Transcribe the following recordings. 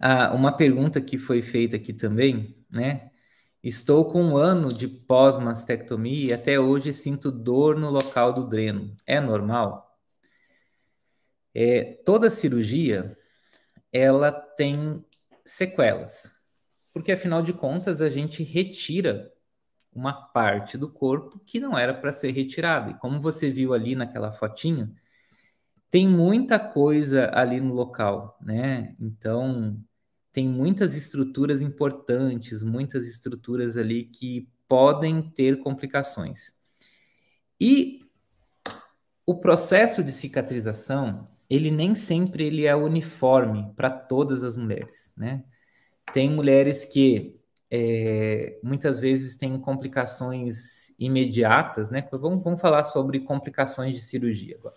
Ah, uma pergunta que foi feita aqui também, né? Estou com um ano de pós-mastectomia e até hoje sinto dor no local do dreno. É normal? É, toda cirurgia, ela tem sequelas. Porque, afinal de contas, a gente retira uma parte do corpo que não era para ser retirada. E como você viu ali naquela fotinha, tem muita coisa ali no local, né? Então, tem muitas estruturas importantes, muitas estruturas ali que podem ter complicações. E o processo de cicatrização, ele nem sempre ele é uniforme para todas as mulheres, né? Tem mulheres que é, muitas vezes têm complicações imediatas, né? Vamos, vamos falar sobre complicações de cirurgia agora.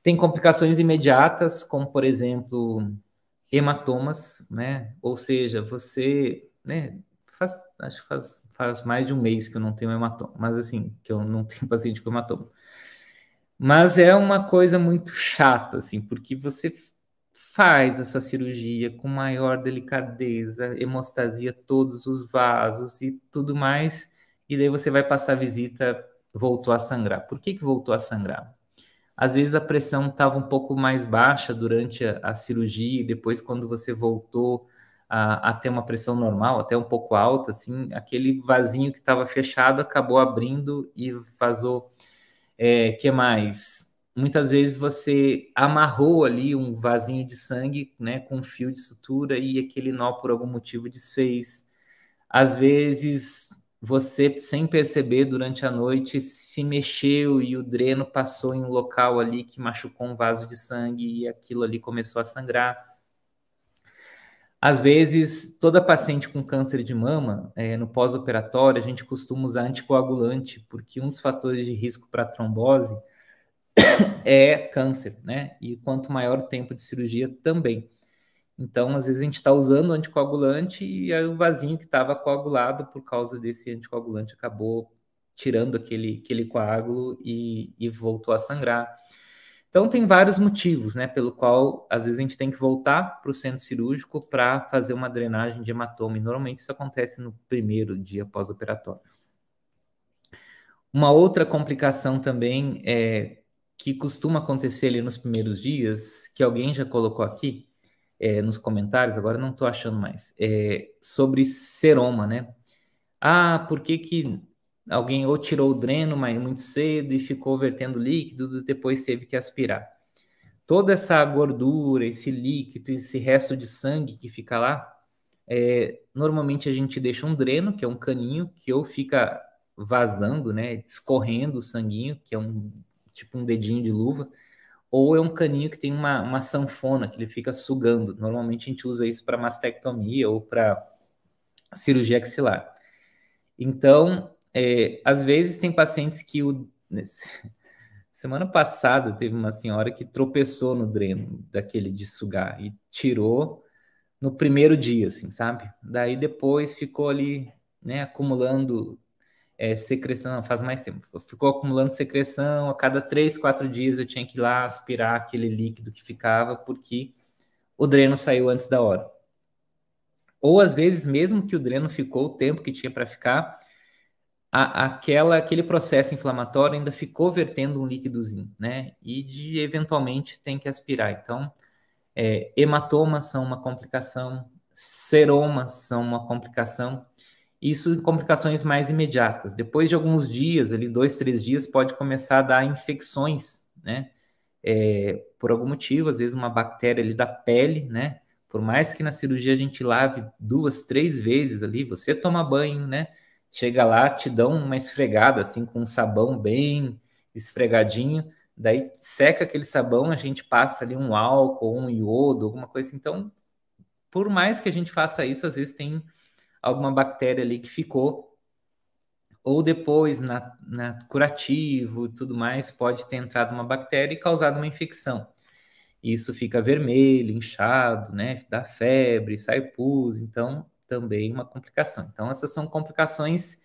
Tem complicações imediatas, como por exemplo hematomas, né? Ou seja, você, né? Faz, acho que faz, faz mais de um mês que eu não tenho hematoma, mas assim, que eu não tenho paciente com hematoma. Mas é uma coisa muito chata, assim, porque você faz a sua cirurgia com maior delicadeza, hemostasia todos os vasos e tudo mais, e daí você vai passar a visita, voltou a sangrar. Por que, que voltou a sangrar? às vezes a pressão estava um pouco mais baixa durante a, a, cirurgia e depois quando você voltou a, a, ter uma pressão normal, até um pouco alta, assim, aquele vasinho que estava fechado acabou abrindo e vazou. É, que mais? Muitas vezes você amarrou ali um vasinho de sangue, né, com um fio de sutura e aquele nó por algum motivo desfez. Às vezes você, sem perceber, durante a noite se mexeu e o dreno passou em um local ali que machucou um vaso de sangue e aquilo ali começou a sangrar. Às vezes, toda paciente com câncer de mama, é, no pós-operatório, a gente costuma usar anticoagulante, porque um dos fatores de risco para trombose é câncer, né? E quanto maior o tempo de cirurgia, também. Então, às vezes, a gente está usando anticoagulante e aí o vasinho que estava coagulado por causa desse anticoagulante acabou tirando aquele, aquele coágulo e, e voltou a sangrar. Então, tem vários motivos, né, pelo qual às vezes a gente tem que voltar para o centro cirúrgico para fazer uma drenagem de hematoma, e normalmente isso acontece no primeiro dia pós-operatório. Uma outra complicação também é, que costuma acontecer ali nos primeiros dias, que alguém já colocou aqui, é, nos comentários, agora não estou achando mais, é, sobre seroma, né? Ah, por que, que alguém ou tirou o dreno mas muito cedo e ficou vertendo líquido, depois teve que aspirar? Toda essa gordura, esse líquido, esse resto de sangue que fica lá, é, normalmente a gente deixa um dreno, que é um caninho, que ou fica vazando, né, escorrendo o sanguinho, que é um tipo um dedinho de luva, ou é um caninho que tem uma, uma sanfona que ele fica sugando. Normalmente a gente usa isso para mastectomia ou para cirurgia axilar. Então, é, às vezes tem pacientes que o. Semana passada teve uma senhora que tropeçou no dreno daquele de sugar e tirou no primeiro dia, assim, sabe? Daí depois ficou ali, né, acumulando é, secreção, não, faz mais tempo. Ficou acumulando secreção, a cada três, quatro dias eu tinha que ir lá aspirar aquele líquido que ficava, porque o dreno saiu antes da hora. Ou às vezes, mesmo que o dreno ficou o tempo que tinha para ficar, a, aquela, aquele processo inflamatório ainda ficou vertendo um líquidozinho, né? E de eventualmente tem que aspirar. Então, é, hematomas são uma complicação, seromas são uma complicação. Isso em complicações mais imediatas. Depois de alguns dias, ali dois, três dias, pode começar a dar infecções, né? É, por algum motivo, às vezes uma bactéria ali da pele, né? Por mais que na cirurgia a gente lave duas, três vezes ali, você toma banho, né? Chega lá, te dão uma esfregada assim com um sabão bem esfregadinho, daí seca aquele sabão, a gente passa ali um álcool, um iodo, alguma coisa. Assim. Então, por mais que a gente faça isso, às vezes tem alguma bactéria ali que ficou. Ou depois, na, na curativo e tudo mais, pode ter entrado uma bactéria e causado uma infecção. Isso fica vermelho, inchado, né? Dá febre, sai pus, então também uma complicação. Então, essas são complicações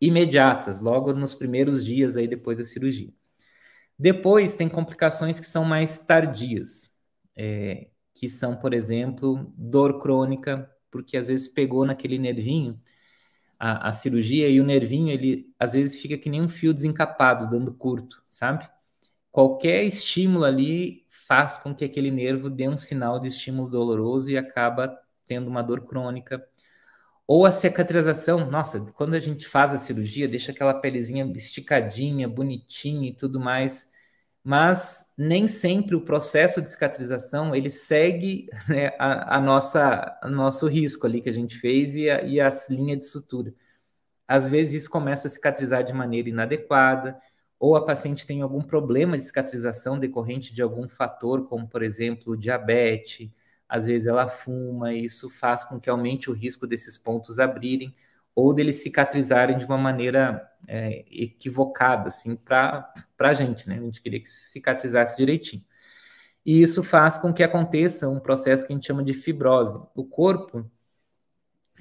imediatas, logo nos primeiros dias aí depois da cirurgia. Depois tem complicações que são mais tardias, é, que são, por exemplo, dor crônica, porque às vezes pegou naquele nervinho a, a, cirurgia e o nervinho, ele às vezes fica que nem um fio desencapado, dando curto, sabe? Qualquer estímulo ali faz com que aquele nervo dê um sinal de estímulo doloroso e acaba tendo uma dor crônica. Ou a cicatrização, nossa, quando a gente faz a cirurgia, deixa aquela pelezinha esticadinha, bonitinha e tudo mais mas nem sempre o processo de cicatrização ele segue né, a, a, nossa a nosso risco ali que a gente fez e a, e de sutura. Às vezes isso começa a cicatrizar de maneira inadequada, ou a paciente tem algum problema de cicatrização decorrente de algum fator, como por exemplo diabetes, às vezes ela fuma, e isso faz com que aumente o risco desses pontos abrirem ou deles cicatrizarem de uma maneira é, equivocada, assim, para a gente, né? A gente queria que cicatrizasse direitinho. E isso faz com que aconteça um processo que a gente chama de fibrose. O corpo,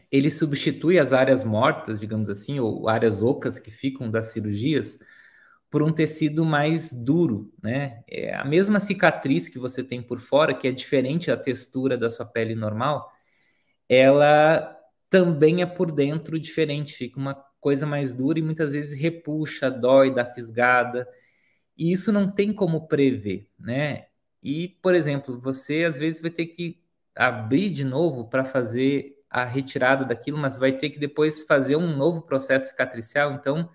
ele substitui as áreas mortas, digamos assim, ou áreas ocas que ficam das cirurgias, por um tecido mais duro, né? É a mesma cicatriz que você tem por fora, que é diferente da textura da sua pele normal, ela também é por dentro diferente, fica uma coisa mais dura e muitas vezes repuxa, dói, dá fisgada. E isso não tem como prever, né? E, por exemplo, você às vezes vai ter que abrir de novo para fazer a retirada daquilo, mas vai ter que depois fazer um novo processo cicatricial. Então,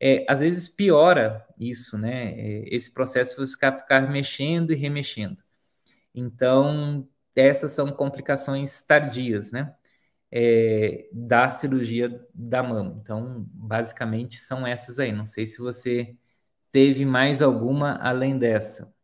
é, às vezes piora isso, né? É, esse processo você ficar, ficar mexendo e remexendo. Então, essas são complicações tardias, né? é, da cirurgia da mama. Então, basicamente, são essas aí. Não sei se você teve mais alguma além dessa.